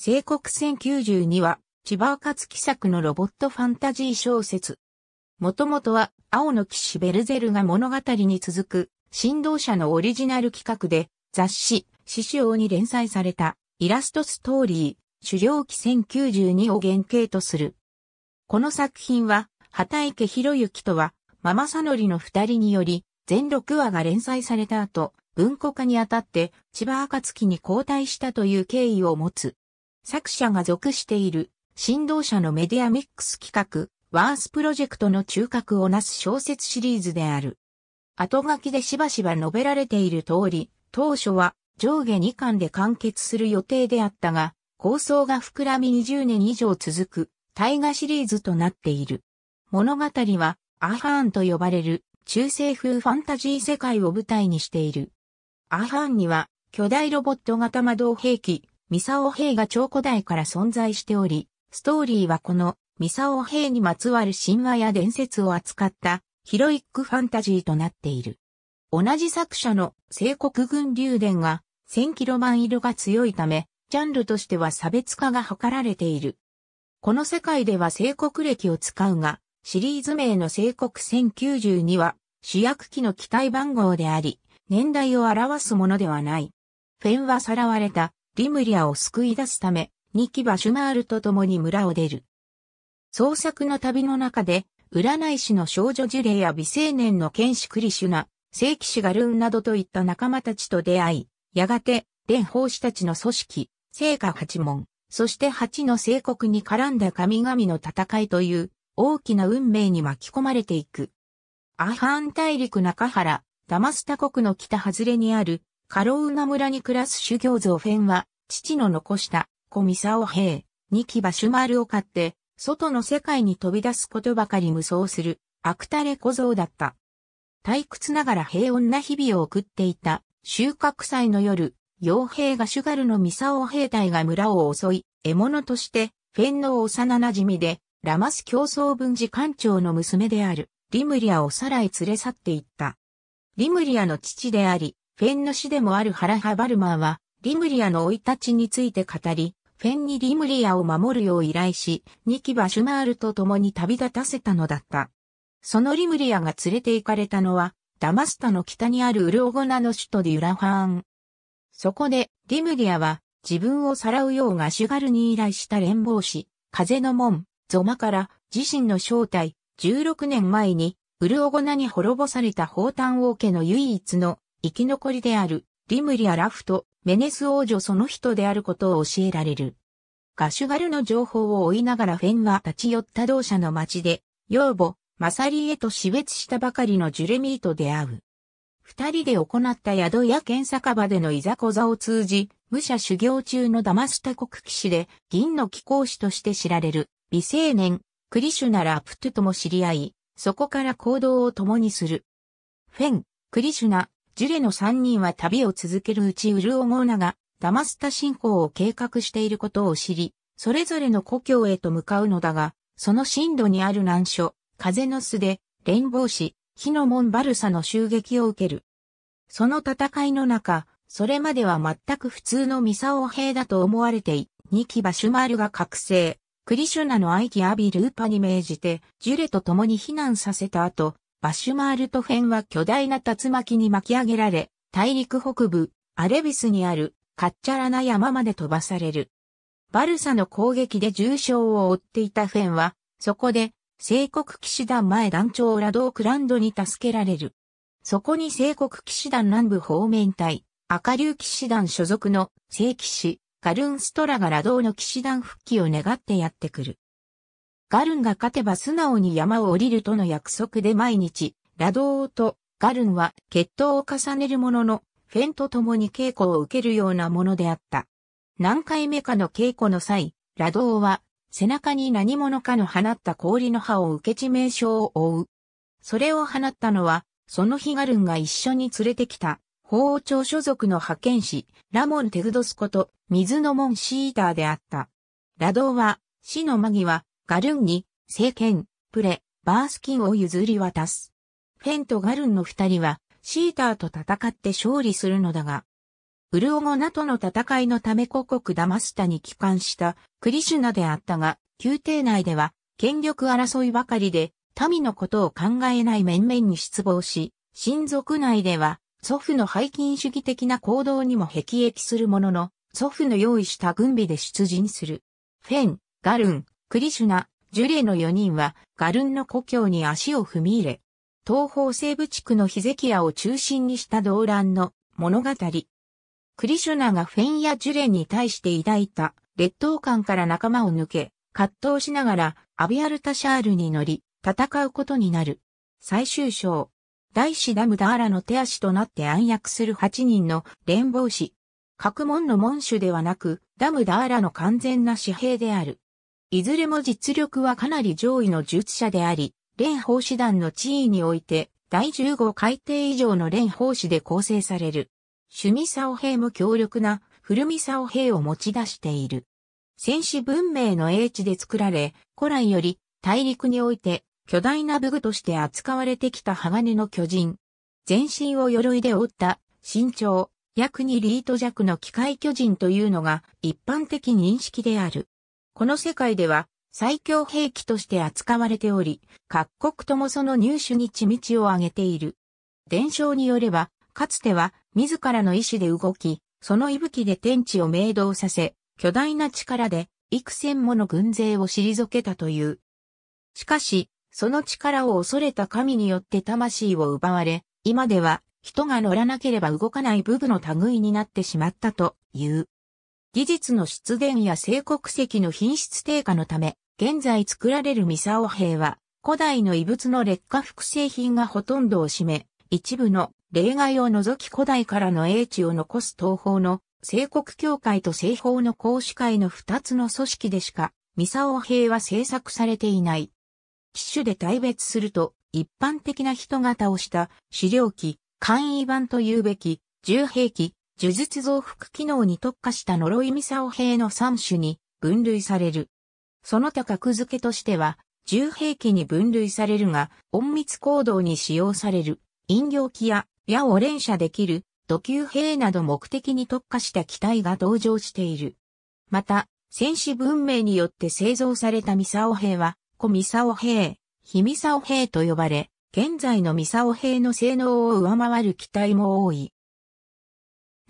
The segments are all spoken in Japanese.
聖国1092は、千葉勝月作のロボットファンタジー小説。もともとは、青の騎士ベルゼルが物語に続く、振動者のオリジナル企画で、雑誌、師匠に連載された、イラストストーリー、狩猟記1092を原型とする。この作品は、畑池博之とは、ママサノリの二人により、全6話が連載された後、文庫化にあたって、千葉暁に交代したという経緯を持つ。作者が属している、振動者のメディアミックス企画、ワースプロジェクトの中核をなす小説シリーズである。後書きでしばしば述べられている通り、当初は上下2巻で完結する予定であったが、構想が膨らみ20年以上続く、大河シリーズとなっている。物語は、アハーンと呼ばれる、中世風ファンタジー世界を舞台にしている。アハーンには、巨大ロボット型魔導兵器、ミサオ兵が超古代から存在しており、ストーリーはこのミサオ兵にまつわる神話や伝説を扱ったヒロイックファンタジーとなっている。同じ作者の聖国軍竜伝が1000キロマ色が強いため、ジャンルとしては差別化が図られている。この世界では聖国歴を使うが、シリーズ名の聖国1092は主役機の機体番号であり、年代を表すものではない。フェンはさらわれたリムリアを救い出すため、ニキバ・シュマールと共に村を出る。創作の旅の中で、占い師の少女樹齢や未成年の剣士クリシュナ、聖騎士ガルーンなどといった仲間たちと出会い、やがて、伝法師たちの組織、聖火八門、そして八の聖国に絡んだ神々の戦いという大きな運命に巻き込まれていく。アハン大陸中原、ダマスタ国の北外れにあるカロウナ村に暮らす修行像フェンは、父の残した小ミサオ兵、ニキバシュマルを買って、外の世界に飛び出すことばかり無双する、悪たれ小僧だった。退屈ながら平穏な日々を送っていた、収穫祭の夜、傭兵がシュガルのミサオ兵隊が村を襲い、獲物として、フェンの幼馴染で、ラマス競争分寺艦長の娘である、リムリアをさらへ連れ去っていった。リムリアの父であり、フェンの死でもあるハラハ・バルマーは、リムリアの生い立ちについて語り、フェンにリムリアを守るよう依頼し、ニキバ・シュマールと共に旅立たせたのだった。そのリムリアが連れて行かれたのは、ダマスタの北にあるウルオゴナの首都デュラファーン。そこで、リムリアは、自分をさらうようがシュガルに依頼した連邦師、風の門、ゾマから自身の正体、16年前に、ウルオゴナに滅ぼされた宝丹王家の唯一の生き残りである、リムリア・ラフト、メネス王女その人であることを教えられる。ガシュガルの情報を追いながらフェンは立ち寄った同社の町で、養母、マサリへと死別したばかりのジュレミーと出会う。二人で行った宿や県酒場でのいざこざを通じ、武者修行中のダマスタ国騎士で、銀の貴公子として知られる、美青年、クリシュナラ・プトゥとも知り合い、そこから行動を共にする。フェン、クリシュナ、ジュレの3人は旅を続けるうちウルオモーナがダマスタ進行を計画していることを知り、それぞれの故郷へと向かうのだが、その進路にある難所、風の巣で、連合士、火の門バルサの襲撃を受ける。その戦いの中、それまでは全く普通のミサオ兵だと思われてい、ニキバ・シュマールが覚醒、クリシュナの愛機アビ・ルーパに命じて、ジュレと共に避難させた後、バシュマールトフェンは巨大な竜巻に巻き上げられ、大陸北部、アレビスにあるカッチャラな山まで飛ばされる。バルサの攻撃で重傷を負っていたフェンは、そこで、聖国騎士団前団長ラドークランドに助けられる。そこに聖国騎士団南部方面隊、赤竜騎士団所属の聖騎士、カルンストラがラドーの騎士団復帰を願ってやってくる。ガルンが勝てば素直に山を降りるとの約束で毎日、ラドーとガルンは決闘を重ねるものの、フェンと共に稽古を受けるようなものであった。何回目かの稽古の際、ラドーは背中に何者かの放った氷の葉を受け致命傷を負う。それを放ったのは、その日ガルンが一緒に連れてきた、法王朝所属の派遣士、ラモン・テグドスこと、水の門シーターであった。ラドーは、死の間際、ガルンに、聖剣、プレ、バースキンを譲り渡す。フェンとガルンの二人は、シーターと戦って勝利するのだが、ウルオゴナとの戦いのため故国ダマスタに帰還したクリシュナであったが、宮廷内では権力争いばかりで民のことを考えない面々に失望し、親族内では祖父の背筋主義的な行動にも辟易するものの、祖父の用意した軍備で出陣する。フェン、ガルン、クリシュナ、ジュレの4人は、ガルンの故郷に足を踏み入れ、東方西部地区のヒゼキヤを中心にした動乱の物語。クリシュナがフェンやジュレに対して抱いた劣等感から仲間を抜け、葛藤しながらアビアルタシャールに乗り、戦うことになる。最終章。大師ダムダーラの手足となって暗躍する8人の連邦師。各門の門主ではなく、ダムダーラの完全な紙幣である。いずれも実力はかなり上位の術者であり、連邦師団の地位において、第15海底以上の連邦師で構成される。趣味サオ兵も強力な古見サオ兵を持ち出している。戦士文明の英知で作られ、古来より大陸において巨大な武具として扱われてきた鋼の巨人。全身を鎧で覆った身長約2リート弱の機械巨人というのが一般的認識である。この世界では最強兵器として扱われており、各国ともその入手に地道を挙げている。伝承によれば、かつては自らの意志で動き、その息吹で天地を明動させ、巨大な力で幾千もの軍勢を退けたという。しかし、その力を恐れた神によって魂を奪われ、今では人が乗らなければ動かない武具の類になってしまったという。技術の出現や聖国石の品質低下のため、現在作られるミサオ兵は、古代の遺物の劣化複製品がほとんどを占め、一部の例外を除き古代からの英知を残す東方の聖国協会と西方の公師会の二つの組織でしか、ミサオ兵は制作されていない。機種で大別すると、一般的な人型をした、資料機、簡易版というべき、重兵器、呪術増幅機能に特化した呪いミサオ兵の3種に分類される。その他格付けとしては、重兵器に分類されるが、隠密行動に使用される、飲料機や矢を連射できる、土級兵など目的に特化した機体が登場している。また、戦士文明によって製造されたミサオ兵は、コミサオ兵、非ミサオ兵と呼ばれ、現在のミサオ兵の性能を上回る機体も多い。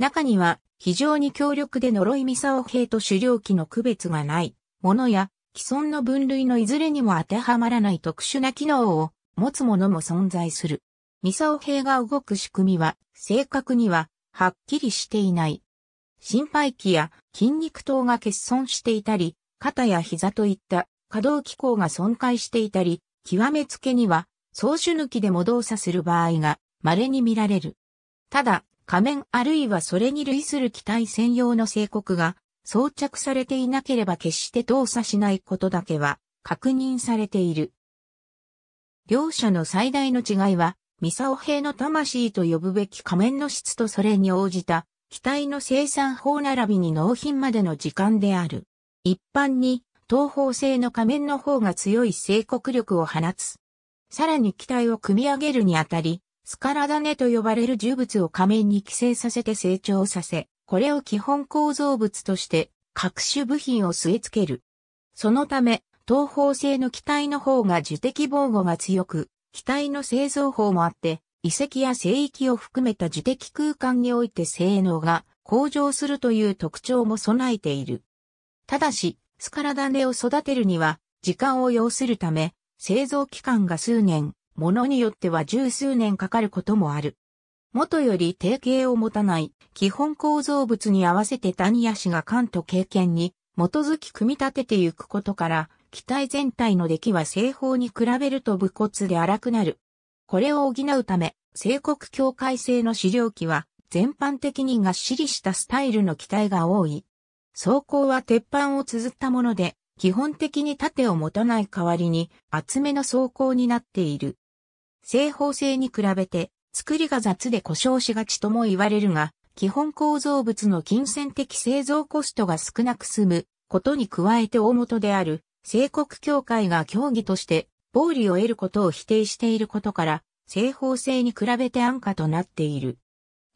中には非常に強力で呪いミサオ兵と狩猟機の区別がないものや既存の分類のいずれにも当てはまらない特殊な機能を持つものも存在する。ミサオ兵が動く仕組みは正確にははっきりしていない。心肺器や筋肉等が欠損していたり、肩や膝といった可動機構が損壊していたり、極めつけには、総手抜きでも動作する場合が稀に見られる。ただ、仮面あるいはそれに類する機体専用の警告が装着されていなければ決して動作しないことだけは確認されている。両者の最大の違いは、ミサオ兵の魂と呼ぶべき仮面の質とそれに応じた機体の生産法並びに納品までの時間である。一般に東方製の仮面の方が強い性告力を放つ。さらに機体を組み上げるにあたり、スカラダネと呼ばれる重物を仮面に寄生させて成長させ、これを基本構造物として各種部品を据え付ける。そのため、東方製の機体の方が樹敵防護が強く、機体の製造法もあって、遺跡や聖域を含めた樹敵空間において性能が向上するという特徴も備えている。ただし、スカラダネを育てるには時間を要するため、製造期間が数年、ものによっては十数年かかることもある。元より定型を持たない基本構造物に合わせて谷谷氏が勘と経験に基づき組み立ててゆくことから、機体全体の出来は正方に比べると武骨で荒くなる。これを補うため、西国境界製の資料機は、全般的にがっしりしたスタイルの機体が多い。装甲は鉄板を綴ったもので、基本的に盾を持たない代わりに厚めの装甲になっている。正方形に比べて作りが雑で故障しがちとも言われるが、基本構造物の金銭的製造コストが少なく済むことに加えて大元である、聖国協会が協議として、暴利を得ることを否定していることから、正方形に比べて安価となっている。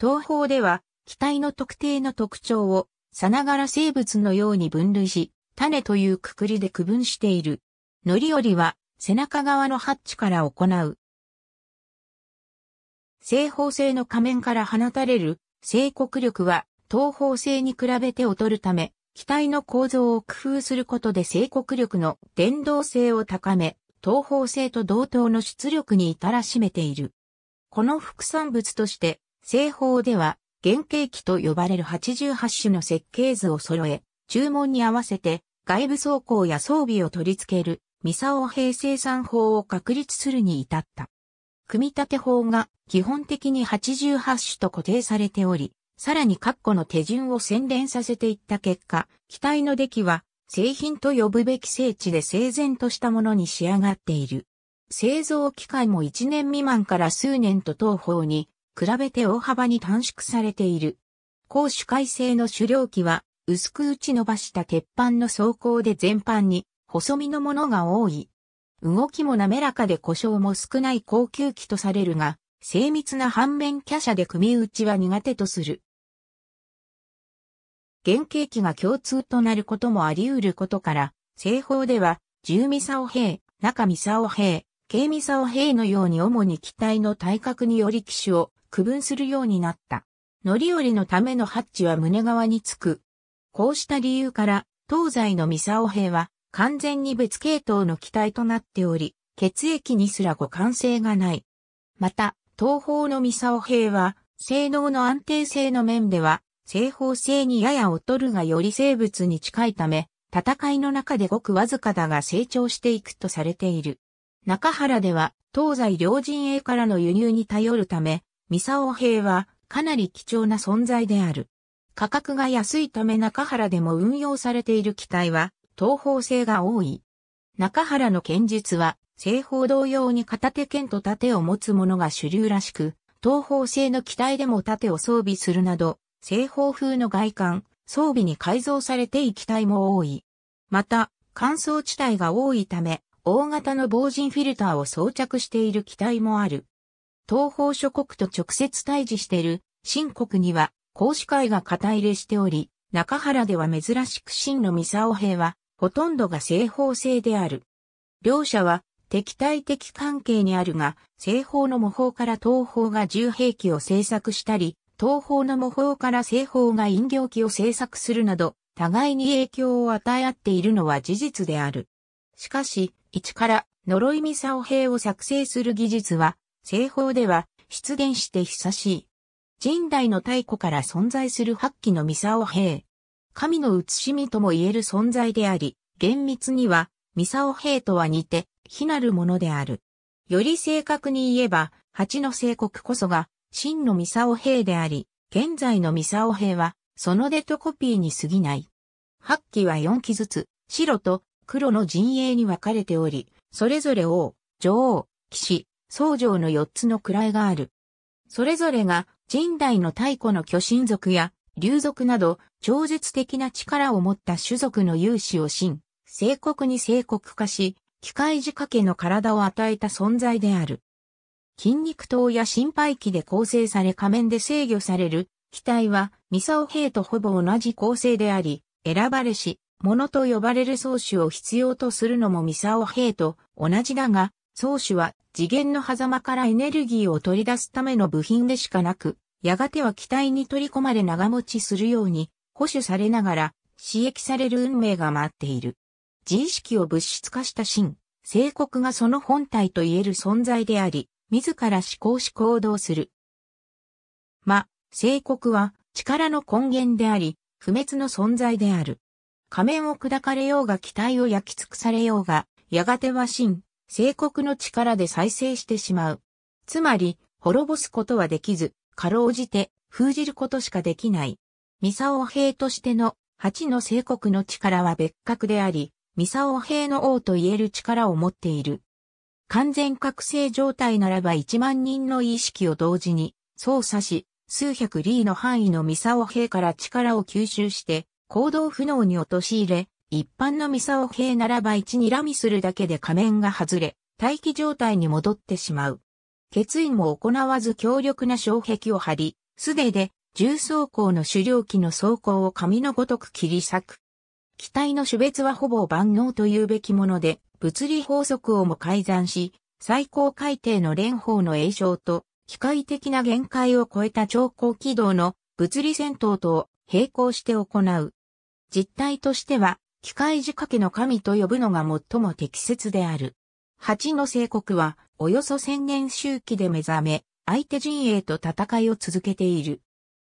東方では、機体の特定の特徴を、さながら生物のように分類し、種というくくりで区分している。乗り降りは、背中側のハッチから行う。正方形の仮面から放たれる正国力は東方性に比べて劣るため、機体の構造を工夫することで正国力の伝導性を高め、東方性と同等の出力に至らしめている。この副産物として、正方では原型機と呼ばれる88種の設計図を揃え、注文に合わせて外部装甲や装備を取り付けるミサオ平成産法を確立するに至った。組み立て法が基本的に88種と固定されており、さらに括弧の手順を洗練させていった結果、機体の出来は製品と呼ぶべき聖地で整然としたものに仕上がっている。製造機械も1年未満から数年と当方に比べて大幅に短縮されている。高主改正の狩猟機は薄く打ち伸ばした鉄板の装甲で全般に細身のものが多い。動きも滑らかで故障も少ない高級機とされるが、精密な反面キャャで組み打ちは苦手とする。原型機が共通となることもあり得ることから、製法では、重ミサオ兵、中ミサオ兵、軽ミサオ兵のように主に機体の体格により機種を区分するようになった。乗り降りのためのハッチは胸側につく。こうした理由から、東西のミサオ兵は、完全に別系統の機体となっており、血液にすら互換性がない。また、東方のミサオ兵は、性能の安定性の面では、正方性にやや劣るがより生物に近いため、戦いの中でごくわずかだが成長していくとされている。中原では、東西両陣営からの輸入に頼るため、ミサオ兵はかなり貴重な存在である。価格が安いため中原でも運用されている機体は、東方性が多い。中原の剣術は、西方同様に片手剣と盾を持つ者が主流らしく、東方性の機体でも盾を装備するなど、西方風の外観、装備に改造されてい機体も多い。また、乾燥地帯が多いため、大型の防塵フィルターを装着している機体もある。東方諸国と直接対峙している、新国には、公使会が肩入れしており、中原では珍しく真の三沢兵は、ほとんどが正方性である。両者は敵対的関係にあるが、西方の模倣から東方が重兵器を製作したり、東方の模倣から西方が飲料器を製作するなど、互いに影響を与え合っているのは事実である。しかし、一から呪いミサオ兵を作成する技術は、西方では出現して久しい。人代の太古から存在する8機のミサオ兵。神の写しみとも言える存在であり、厳密には、ミサオ兵とは似て、非なるものである。より正確に言えば、八の聖国こそが、真のミサオ兵であり、現在のミサオ兵は、そのデトコピーに過ぎない。八機は四機ずつ、白と黒の陣営に分かれており、それぞれ王、女王、騎士、僧侶の四つの位がある。それぞれが、人代の太古の巨神族や流族など超絶的な力を持った種族の勇士を信、聖国に聖国化し、機械仕掛けの体を与えた存在である。筋肉塔や心肺器で構成され仮面で制御される、機体は、ミサオ兵とほぼ同じ構成であり、選ばれし、物と呼ばれる装置を必要とするのもミサオ兵と同じだが、装置は次元の狭間からエネルギーを取り出すための部品でしかなく、やがては機体に取り込まれ長持ちするように、保守されながら、刺激される運命が待っている。自意識を物質化した真、聖国がその本体と言える存在であり、自ら思考し行動する。ま、聖国は力の根源であり、不滅の存在である。仮面を砕かれようが機体を焼き尽くされようが、やがては真、聖国の力で再生してしまう。つまり、滅ぼすことはできず、かろうじて封じることしかできない。ミサオ兵としての八の聖国の力は別格であり、ミサオ兵の王と言える力を持っている。完全覚醒状態ならば一万人の意識を同時に操作し、数百リーの範囲のミサオ兵から力を吸収して行動不能に陥れ、一般のミサオ兵ならば一にラミするだけで仮面が外れ、待機状態に戻ってしまう。決意も行わず強力な障壁を張り、素手で重装甲の狩猟機の装甲を紙のごとく切り裂く。機体の種別はほぼ万能というべきもので、物理法則をも改ざんし、最高海底の連邦の栄称と、機械的な限界を超えた超高軌道の物理戦闘と並行して行う。実態としては、機械仕掛けの神と呼ぶのが最も適切である。八の聖国は、およそ千年周期で目覚め、相手陣営と戦いを続けている。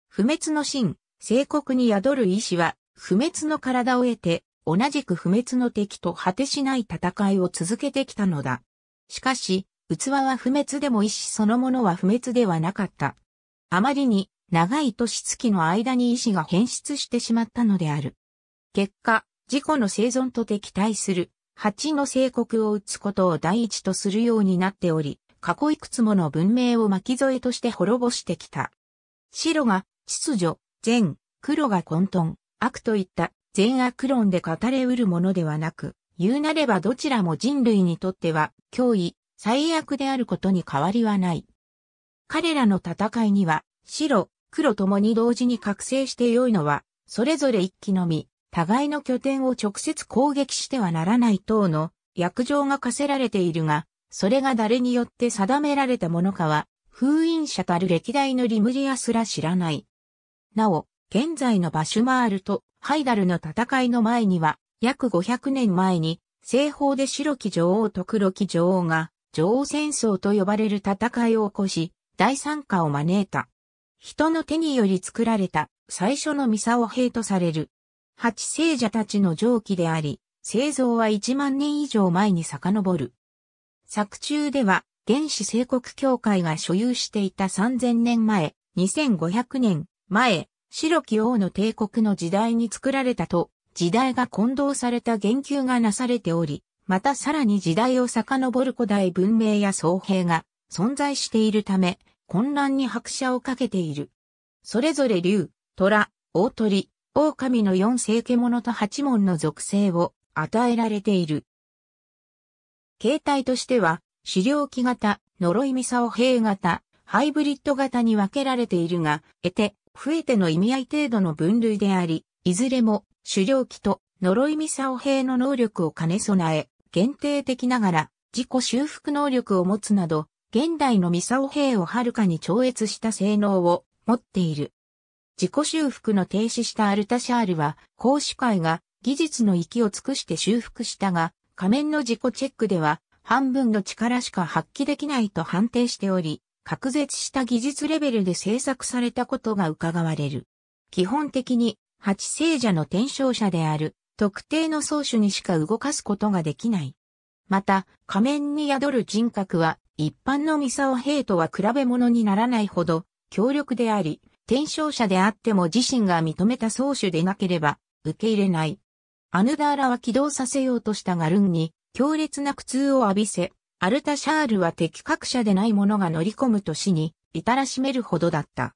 不滅の神、聖国に宿る意志は、不滅の体を得て、同じく不滅の敵と果てしない戦いを続けてきたのだ。しかし、器は不滅でも意志そのものは不滅ではなかった。あまりに長い年月の間に意志が変質してしまったのである。結果、自己の生存と敵対する蜂の帝国を打つことを第一とするようになっており、過去いくつもの文明を巻き添えとして滅ぼしてきた。白が秩序、善、黒が混沌、悪といった善悪論で語れうるものではなく、言うなればどちらも人類にとっては脅威、最悪であることに変わりはない。彼らの戦いには、白、黒ともに同時に覚醒して良いのは、それぞれ一気のみ。互いの拠点を直接攻撃してはならない等の約定が課せられているが、それが誰によって定められたものかは、封印者たる歴代のリムリアすら知らない。なお、現在のバシュマールとハイダルの戦いの前には、約500年前に、西方で白き女王と黒き女王が、女王戦争と呼ばれる戦いを起こし、大参加を招いた。人の手により作られた最初のミサオ兵とされる八聖者たちの上記であり、製造は1万年以上前に遡る。作中では、原始聖国協会が所有していた3000年前、2500年前、白き王の帝国の時代に作られたと、時代が混同された言及がなされており、またさらに時代を遡る古代文明や僧兵が存在しているため、混乱に拍車をかけている。それぞれ竜、虎、大鳥、狼の四世獣と八門の属性を与えられている。形態としては、狩猟機型、呪いミサオ兵型、ハイブリッド型に分けられているが、得て、増えての意味合い程度の分類であり、いずれも狩猟機と呪いミサオ兵の能力を兼ね備え、限定的ながら自己修復能力を持つなど、現代のミサオ兵をはるかに超越した性能を持っている。自己修復の停止したアルタシャールは、講師会が技術の域を尽くして修復したが、仮面の自己チェックでは、半分の力しか発揮できないと判定しており、隔絶した技術レベルで制作されたことが伺われる。基本的に、八聖者の転生者である、特定の宗主にしか動かすことができない。また、仮面に宿る人格は、一般のミサオ兵とは比べ物にならないほど、強力であり、転生者であっても自身が認めた宗主でなければ、受け入れない。アヌダーラは起動させようとしたガルンに、強烈な苦痛を浴びせ、アルタシャールは敵格者でない者が乗り込むと死に、至らしめるほどだった。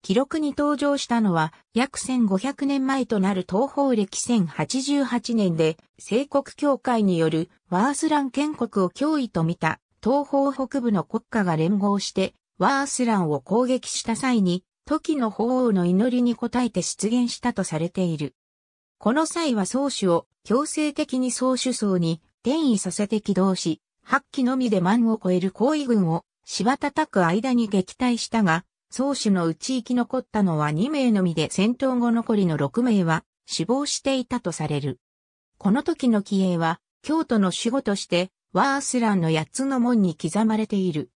記録に登場したのは、約1500年前となる東方歴1088年で、聖国教会によるワースラン建国を脅威と見た、東方北部の国家が連合して、ワースランを攻撃した際に、時の法皇の祈りに応えて出現したとされている。この際は宗主を強制的に宗主層に転移させて起動し、八機のみで万を超える行為軍をた叩く間に撃退したが、宗主のうち生き残ったのは2名のみで戦闘後残りの6名は死亡していたとされる。この時の起兵は、京都の守護として、ワースランの八つの門に刻まれている。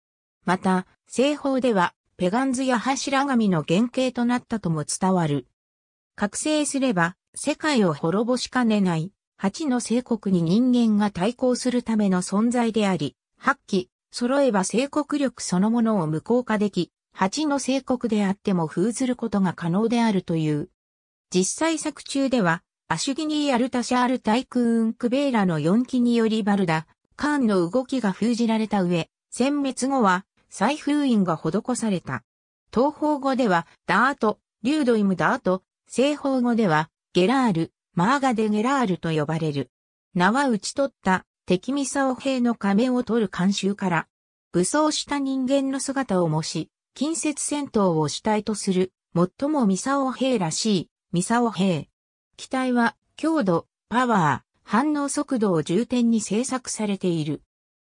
また、西方では、ペガンズや柱神の原型となったとも伝わる。覚醒すれば、世界を滅ぼしかねない、八の聖国に人間が対抗するための存在であり、八期、揃えば聖国力そのものを無効化でき、八の聖国であっても封ずることが可能であるという。実際作中では、アシュギニー・アルタシャール・タイクーン・クベーラの四期によりバルダ、カーンの動きが封じられた上、殲滅後は、再封印が施された。東方語では、ダート、リュードイムダート、西方語では、ゲラール、マーガデゲラールと呼ばれる。名は打ち取った敵ミサオ兵の仮面を取る慣習から、武装した人間の姿を模し、近接戦闘を主体とする、最もミサオ兵らしい、ミサオ兵。機体は、強度、パワー、反応速度を重点に制作されている。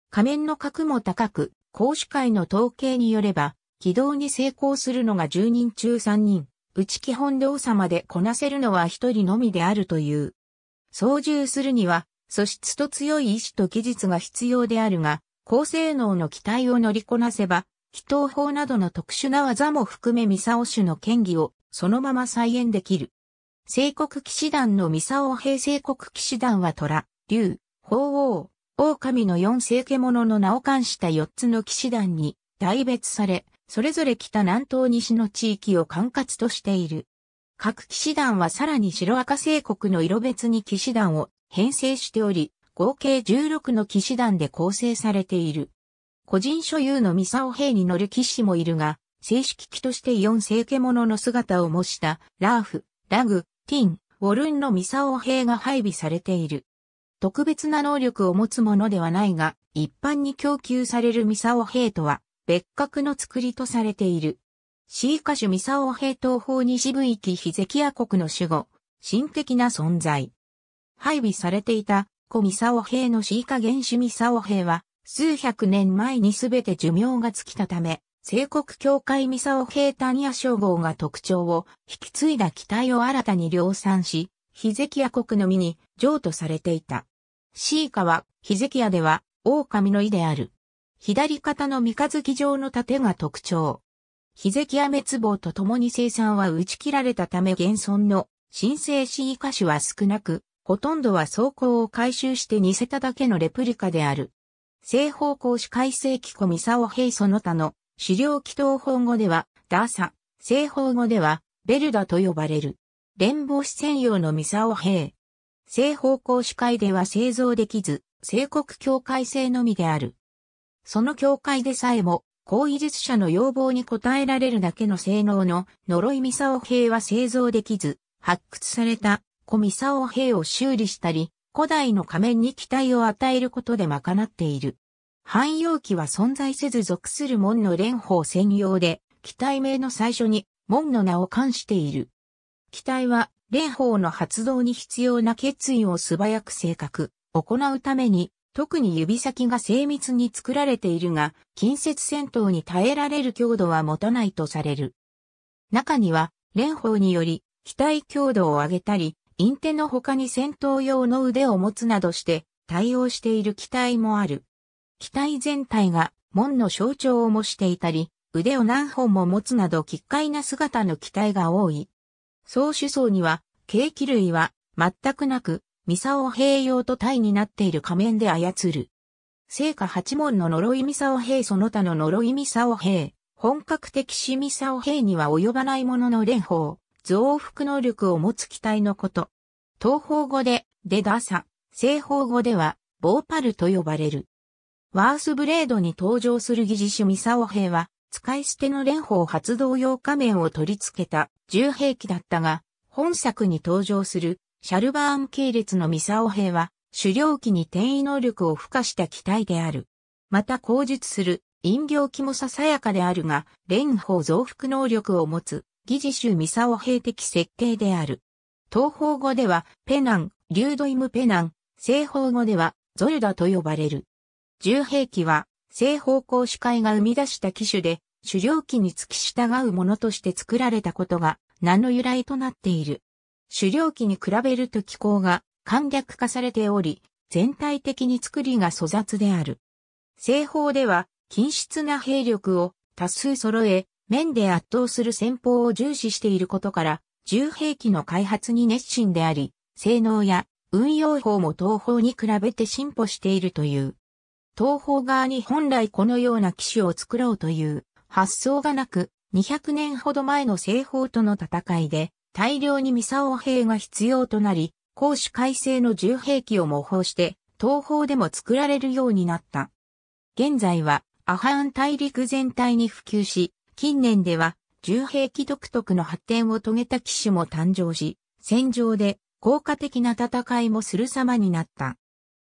仮面の角も高く、公主会の統計によれば、軌道に成功するのが10人中3人、内基本動作までこなせるのは1人のみであるという。操縦するには、素質と強い意志と技術が必要であるが、高性能の機体を乗りこなせば、祈祷法などの特殊な技も含めミサオ種の権威をそのまま再現できる。聖国騎士団のミサオ平成国騎士団は虎、竜、鳳凰、狼の四世獣の名を冠した四つの騎士団に大別され、それぞれ北南東西の地域を管轄としている。各騎士団はさらに白赤帝国の色別に騎士団を編成しており、合計16の騎士団で構成されている。個人所有のミサオ兵に乗る騎士もいるが、正式機として四世獣の姿を模した、ラーフ、ラグ、ティン、ウォルンのミサオ兵が配備されている。特別な能力を持つものではないが、一般に供給されるミサオヘイトは別格の作りとされている。シーカ種ミサオヘイト法西部域ヒゼキア国の守護、神的な存在。配備されていた古ミサオヘイのシーカ原種ミサオヘイは、数百年前にすべて寿命が尽きたため、聖国教会ミサオヘイタニア称号が特徴を引き継いだ機体を新たに量産し、ヒゼキヤ国の実に譲渡されていた。シーカは、ヒゼキヤでは、狼の意である。左肩の三日月状の盾が特徴。ヒゼキヤ滅亡と共に生産は打ち切られたため現存の新生シーカ種は少なく、ほとんどは装甲を回収して似せただけのレプリカである。正方向司改正機コミサオヘイその他の狩猟祈祷法語では、ダーサ、正方語では、ベルダと呼ばれる。連帽子専用のミサオ兵。正方向司会では製造できず、正国境界制のみである。その境界でさえも、高位術者の要望に応えられるだけの性能の呪いミサオ兵は製造できず、発掘された古ミサオ兵を修理したり、古代の仮面に期待を与えることで賄っている。汎用機は存在せず属する門の連邦専用で、機体名の最初に門の名を冠している。機体は、蓮舫の発動に必要な決意を素早く正確、行うために、特に指先が精密に作られているが、近接戦闘に耐えられる強度は持たないとされる。中には、蓮舫により、機体強度を上げたり、インテの他に戦闘用の腕を持つなどして、対応している機体もある。機体全体が門の象徴を模していたり、腕を何本も持つなど奇怪な姿の機体が多い。総主層には、景気類は全くなく、ミサオ兵用と体になっている仮面で操る。聖火八門の呪いミサオ兵その他の呪いミサオ兵、本格的シミサオ兵には及ばないものの連邦、増幅能力を持つ機体のこと。東方語で、デダサ、西方語では、ボーパルと呼ばれる。ワースブレードに登場する疑似種ミサオ兵は、使い捨ての連邦発動用仮面を取り付けた銃兵器だったが、本作に登場するシャルバーン系列のミサオ兵は、狩猟機に転移能力を付加した機体である。また口述する、飲料機もささやかであるが、連邦増幅能力を持つ、疑似種ミサオ兵的設計である。東方語では、ペナン、リュードイムペナン、西方語では、ゾルダと呼ばれる。重兵器は、正方向視会が生み出した機種で、狩猟機に付き従うものとして作られたことが、名の由来となっている。狩猟機に比べると気候が簡略化されており、全体的に作りが粗雑である。製法では、均質な兵力を多数揃え、面で圧倒する戦法を重視していることから、重兵器の開発に熱心であり、性能や運用法も東方に比べて進歩しているという。東方側に本来このような機種を作ろうという発想がなく、200年ほど前の西方との戦いで大量にミサオ兵が必要となり、公主改正の重兵器を模倣して東方でも作られるようになった。現在はアハン大陸全体に普及し、近年では重兵器独特の発展を遂げた機種も誕生し、戦場で効果的な戦いもする様になった。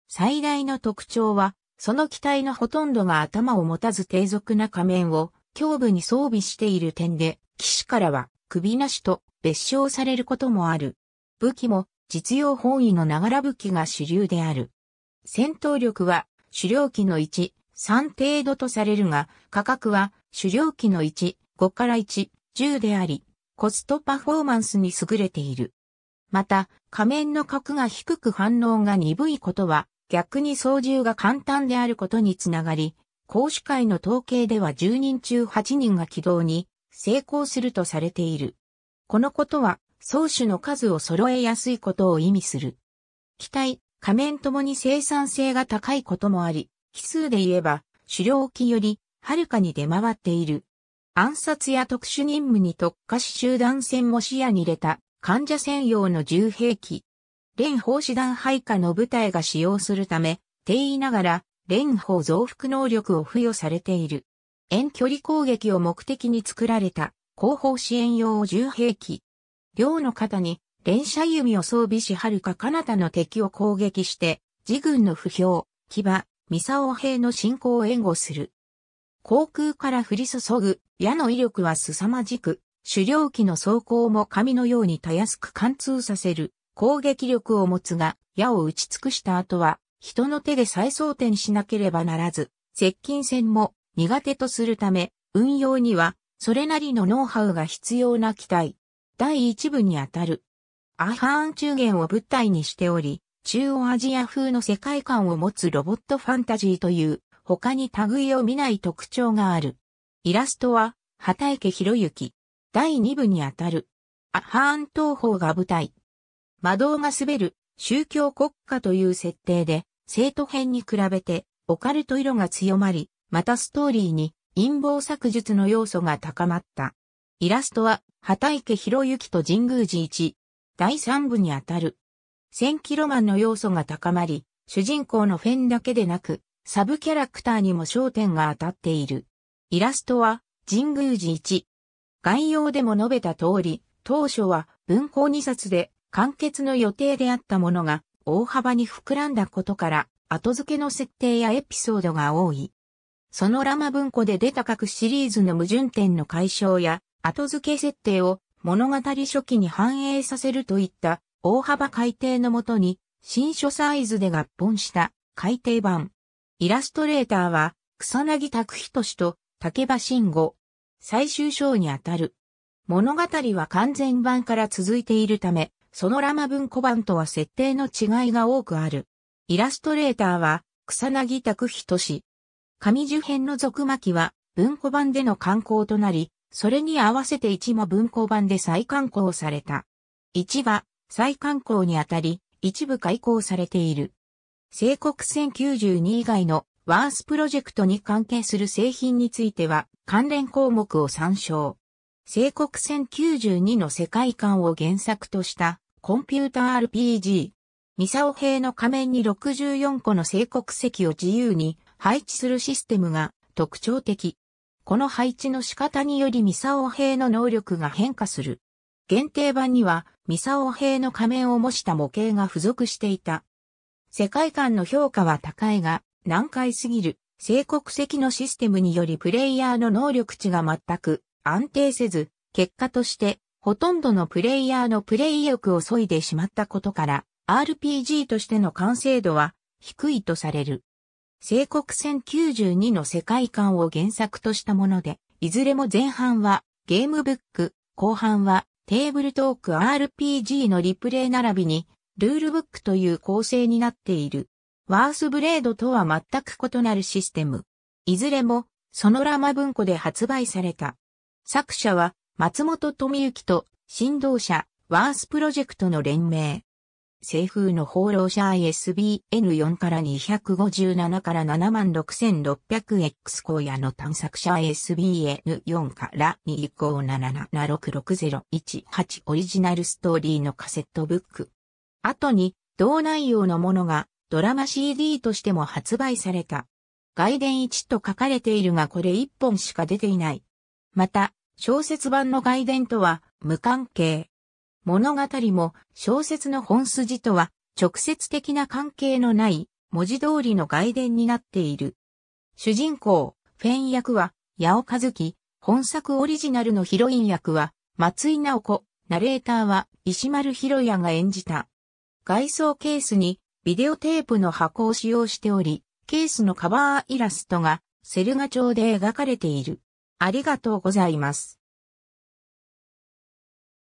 最大の特徴はその機体のほとんどが頭を持たず低俗な仮面を胸部に装備している点で、騎士からは首なしと別称されることもある。武器も実用本位のながら武器が主流である。戦闘力は狩猟機の1、3程度とされるが、価格は狩猟機の1、5から1、10であり、コストパフォーマンスに優れている。また、仮面の角が低く反応が鈍いことは、逆に操縦が簡単であることにつながり、公主会の統計では10人中8人が起動に成功するとされている。このことは、総種の数を揃えやすいことを意味する。機体、仮面ともに生産性が高いこともあり、奇数で言えば、狩猟機より、はるかに出回っている。暗殺や特殊任務に特化し集団戦も視野に入れた、患者専用の重兵器、連邦師団配下の部隊が使用するため、定位ながら、連邦増幅能力を付与されている。遠距離攻撃を目的に作られた、後方支援用重兵器。両の肩に、連射弓を装備しはるか彼方の敵を攻撃して、自軍の不評、騎馬、ミサオ兵の進行を援護する。航空から降り注ぐ矢の威力は凄まじく、狩猟機の装甲も紙のようにたやすく貫通させる。攻撃力を持つが、矢を打ち尽くした後は、人の手で再装填しなければならず、接近戦も苦手とするため、運用には、それなりのノウハウが必要な機体。第一部にあたる。アハーン中元を物体にしており、中央アジア風の世界観を持つロボットファンタジーという、他に類を見ない特徴がある。イラストは、畑池博之。第二部にあたる。アハーン東方が舞台。魔導が滑る宗教国家という設定で、生徒編に比べてオカルト色が強まり、またストーリーに陰謀作術の要素が高まった。イラストは、畑池博之と神宮寺一、第三部にあたる。千キロマンの要素が高まり、主人公のフェンだけでなく、サブキャラクターにも焦点が当たっている。イラストは、神宮寺一。概要でも述べた通り、当初は文庫2冊で完結の予定であったものが大幅に膨らんだことから後付けの設定やエピソードが多い。そのラマ文庫で出た各シリーズの矛盾点の解消や後付け設定を物語初期に反映させるといった大幅改定のもとに新書サイズで合本した改訂版。イラストレーターは草薙拓人氏と竹場慎吾。最終章にあたる。物語は完全版から続いているため、そのラマ文庫版とは設定の違いが多くある。イラストレーターは、草薙拓人氏。上樹編の続巻は、文庫版での刊行となり、それに合わせて1も文庫版で再刊行された。1は、再刊行にあたり、一部開行されている。聖国1092以外のワースプロジェクトに関係する製品については関連項目を参照。聖国1092の世界観を原作としたコンピュータ RPG。ミサオ兵の仮面に64個の聖国籍を自由に配置するシステムが特徴的。この配置の仕方によりミサオ兵の能力が変化する。限定版にはミサオ兵の仮面を模した模型が付属していた。世界観の評価は高いが、難解すぎる、聖国籍のシステムによりプレイヤーの能力値が全く安定せず、結果としてほとんどのプレイヤーのプレイ意欲を削いでしまったことから、RPG としての完成度は低いとされる。帝国戦92の世界観を原作としたもので、いずれも前半はゲームブック、後半はテーブルトーク RPG のリプレイ並びに、ルールブックという構成になっている。ワースブレードとは全く異なるシステム。いずれも、ソノラマ文庫で発売された。作者は、松本富幸と振動者ワースプロジェクトの連名。西風の放浪者 ISBN4 から257から 76600X 荒野の探索者 ISBN4 から257766018オリジナルストーリーのカセットブック。後に同内容のものがドラマ CD としても発売された。外伝1と書かれているがこれ1本しか出ていない。また、小説版の外伝とは無関係。物語も小説の本筋とは直接的な関係のない文字通りの外伝になっている。主人公、フェン役は、八尾和樹、本作オリジナルのヒロイン役は、松井直子、ナレーターは、石丸博也が演じた。外装ケースに、ビデオテープの箱を使用しており、ケースのカバーイラストが、セルガ調で描かれている。ありがとうございます。